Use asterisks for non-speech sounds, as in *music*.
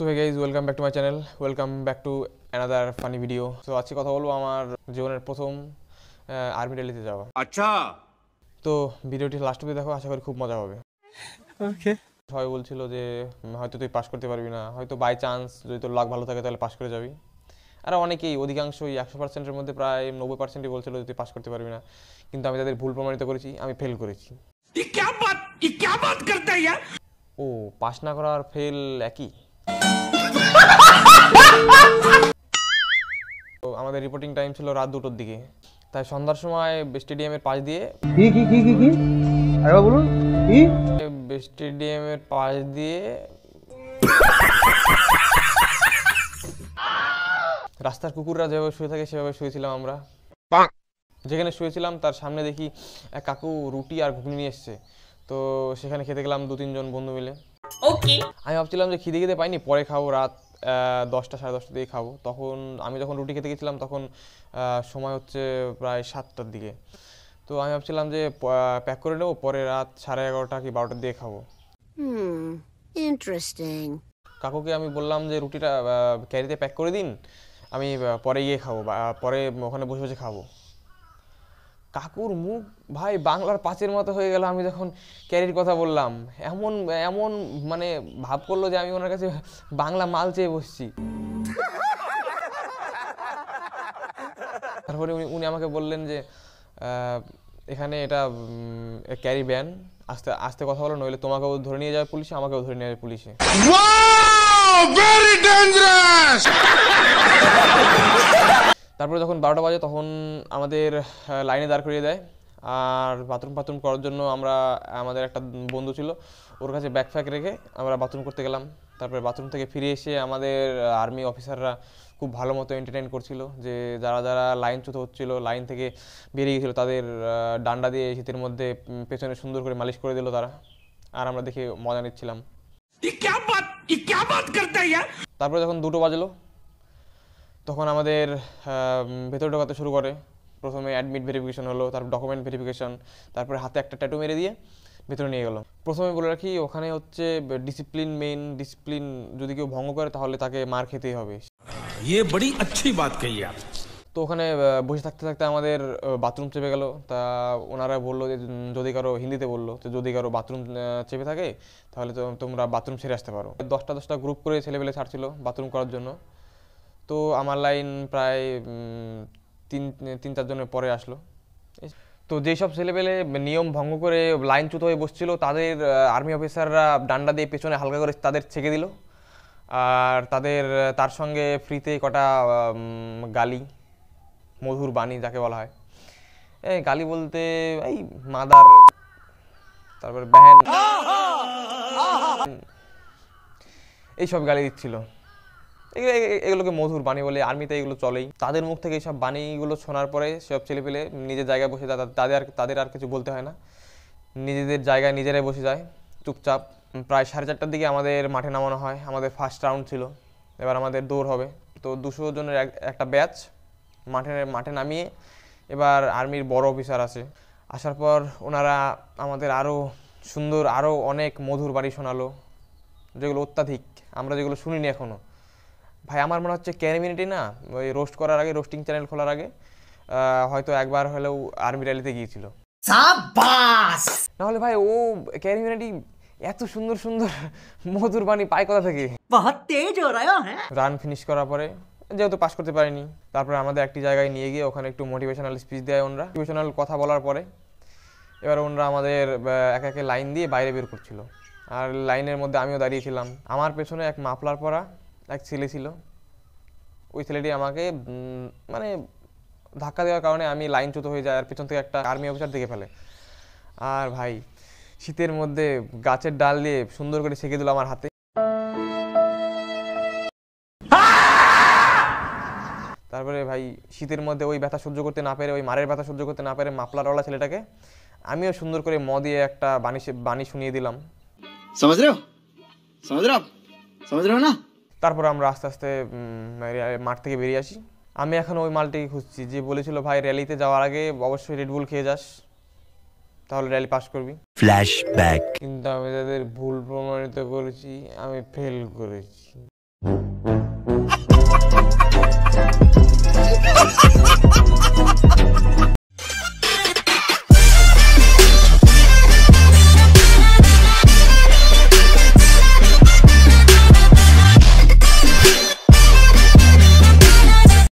তো hey guys welcome back to my channel welcome back to another funny video তো আজকে কথা বলবো আমার জীবনের প্রথম আর্মি ডেলিতে যাওয়া আচ্ছা তো ভিডিওটি লাস্ট অব্দি দেখো আশা করি খুব মজা হবে ওকে সবাই বলছিল যে হয়তো তুই পাস করতে পারবি না হয়তো বাই চান্স যদি তোর লাক ভালো থাকে তাহলে পাস করে যাবি আর অনেকেই অধিকাংশই একশো পার্সেন্টের মধ্যে প্রায় নব্বই পার্সেন্টই বলছিল যে তুই পাস করতে পারবি না কিন্তু আমি তাদের ভুল প্রমাণিত করেছি আমি ফেল করেছি ও পাস না করা আর ফেল একই তো আমাদের রিপোর্টিং টাইম ছিল রাত দুটোর দিকে তাই সন্ধ্যার সময় স্টেডিয়ামের পাশ দিয়ে কি কি কি কি কি আরে বলুন কি স্টেডিয়ামের পাশ দিয়ে রাস্তার কুকুররা যেভাবে শুয়ে থাকে সেভাবে শুয়েছিলাম আমরা যেখানে শুয়েছিলাম তার সামনে দেখি এক কাকু রুটি আর ঘুগনি নিয়ে এসছে তো সেখানে খেতে গেলাম দু তিনজন বন্ধু মিলে ওকে আমি ভাবছিলাম যে খিদে খিদে পাইনি পরে খাবো রাত দশটা সাড়ে দশটা দিয়ে খাবো তখন আমি যখন রুটি খেতে গেছিলাম তখন সময় হচ্ছে প্রায় সাতটার দিকে তো আমি ভাবছিলাম যে প্যাক করে নেবো পরে রাত সাড়ে এগারোটা কি বারোটার দিয়ে খাবো ইন্টারেস্টিং hmm, কাকুকে আমি বললাম যে রুটিটা ক্যারিতে প্যাক করে দিন আমি পরে গিয়ে খাবো পরে ওখানে বসে বসে খাবো কাকুর মুখ ভাই বাংলার পাঁচের মতো হয়ে গেল আমি যখন ক্যারির কথা বললাম এমন এমন মানে ভাব করলো যে আমি ওনার কাছে বাংলা মাল চেয়ে বসছি তারপরে উনি উনি আমাকে বললেন যে এখানে এটা ক্যারি ব্যান আস্তে আস্তে কথা বলো নইলে তোমাকেও ধরে নিয়ে যাবে পুলিশে আমাকেও ধরে নিয়ে যাবে পুলিশে ভেরি ডেঞ্জারাস তারপরে যখন বারোটা বাজে তখন আমাদের লাইনে দাঁড় করিয়ে দেয় আর বাথরুম ফাথরুম করার জন্য আমরা আমাদের একটা বন্ধু ছিল ওর কাছে ফ্যাক রেখে আমরা বাথরুম করতে গেলাম তারপরে বাথরুম থেকে ফিরে এসে আমাদের আর্মি অফিসাররা খুব ভালো মতো এন্টারটেন করছিল যে যারা যারা লাইন লাইনচ্যুত হচ্ছিল লাইন থেকে বেরিয়ে গেছিলো তাদের ডান্ডা দিয়ে শীতের মধ্যে পেছনে সুন্দর করে মালিশ করে দিল তারা আর আমরা দেখে মজা নিচ্ছিলাম তারপরে যখন দুটো বাজলো তখন আমাদের ভেতরে ঢোকাতে শুরু করে প্রথমে অ্যাডমিট ভেরিফিকেশন হলো তারপর ডকুমেন্ট ভেরিফিকেশন তারপরে হাতে একটা ট্যাটু মেরে দিয়ে ভেতরে নিয়ে গেল প্রথমে বলে রাখি ওখানে হচ্ছে ডিসিপ্লিন মেইন ডিসিপ্লিন যদি কেউ ভঙ্গ করে তাহলে তাকে মার খেতেই হবে ইয়ে বড়ি আচ্ছি बात कही তো ওখানে বসে থাকতে থাকতে আমাদের বাথরুম চেপে গেল তা ওনারা বললো যে যদি কারো হিন্দিতে বললো যে যদি কারো বাথরুম চেপে থাকে তাহলে তোমরা বাথরুম ছেড়ে আসতে পারো দশটা দশটা গ্রুপ করে ছেলেপেলে ছাড়ছিল বাথরুম করার জন্য তো আমার লাইন প্রায় তিন তিন চারজনের পরে আসলো তো যেসব ছেলেপেলে নিয়ম ভঙ্গ করে লাইনচ্যুত হয়ে বসছিল তাদের আর্মি অফিসাররা ডান্ডা দিয়ে পেছনে হালকা করে তাদের ছেঁকে দিল আর তাদের তার সঙ্গে ফ্রিতে কটা গালি মধুর বাণী যাকে বলা হয় এই গালি বলতে এই মাদার তারপর ব্যান এইসব গালি দিচ্ছিল এগুলোকে মধুর বাণী বলে আর্মিতে এগুলো চলেই তাদের মুখ থেকে এইসব বাণীগুলো শোনার পরে সব পেলে নিজের জায়গায় বসে তাদের আর তাদের আর কিছু বলতে হয় না নিজেদের জায়গায় নিজেরাই বসে যায় চুপচাপ প্রায় সাড়ে চারটার দিকে আমাদের মাঠে নামানো হয় আমাদের ফার্স্ট রাউন্ড ছিল এবার আমাদের দৌড় হবে তো দুশো জনের একটা ব্যাচ মাঠে মাঠে নামিয়ে এবার আর্মির বড় অফিসার আছে আসার পর ওনারা আমাদের আরও সুন্দর আরও অনেক মধুর বাড়ি শোনালো যেগুলো অত্যাধিক আমরা যেগুলো শুনিনি এখনও ভাই আমার মনে হচ্ছে ক্যারিমিনিটি না ওই রোস্ট করার আগে রোস্টিং চ্যানেল খোলার আগে হয়তো একবার হলেও আর্মি র্যালিতে গিয়েছিল নাহলে ভাই ও ক্যারিমিনিটি এত সুন্দর সুন্দর মধুর বাণী পায় কোথা থেকে রান ফিনিশ হ্যাঁ? করার পরে যেহেতু পাশ করতে পারিনি তারপরে আমাদের একটি জায়গায় নিয়ে গিয়ে ওখানে একটু মোটিভেশনাল স্পিচ দেয় ওনরা মোটিভেশনাল কথা বলার পরে এবার ওনরা আমাদের এক একে লাইন দিয়ে বাইরে বের করছিল আর লাইনের মধ্যে আমিও দাঁড়িয়েছিলাম আমার পেছনে এক মাফলার পরা এক ছেলে ছিল ওই ছেলেটি আমাকে মানে ধাক্কা দেওয়ার কারণে আমি লাইনচ্যুত হয়ে যায় আর পিছন থেকে একটা আর্মি অফিসার দেখে ফেলে আর ভাই শীতের মধ্যে গাছের ডাল দিয়ে সুন্দর করে সেঁকে দিল আমার হাতে তারপরে ভাই শীতের মধ্যে ওই ব্যথা সহ্য করতে না পেরে ওই মারের ব্যথা সহ্য করতে না পেরে মাপলারওয়ালা ছেলেটাকে আমিও সুন্দর করে ম দিয়ে একটা বাণী বাণী শুনিয়ে দিলাম সমাজ সমাজ সমাজ না তারপর আমরা আস্তে আস্তে মাঠ থেকে বেরিয়ে আসি আমি এখন ওই মালটাই খুঁজছি যে বলেছিল ভাই র্যালিতে যাওয়ার আগে অবশ্যই রেডবুল খেয়ে যাস তাহলে র্যালি পাস করবি ব্যাক কিন্তু আমি তাদের ভুল প্রমাণিত করেছি আমি ফেল করেছি *laughs*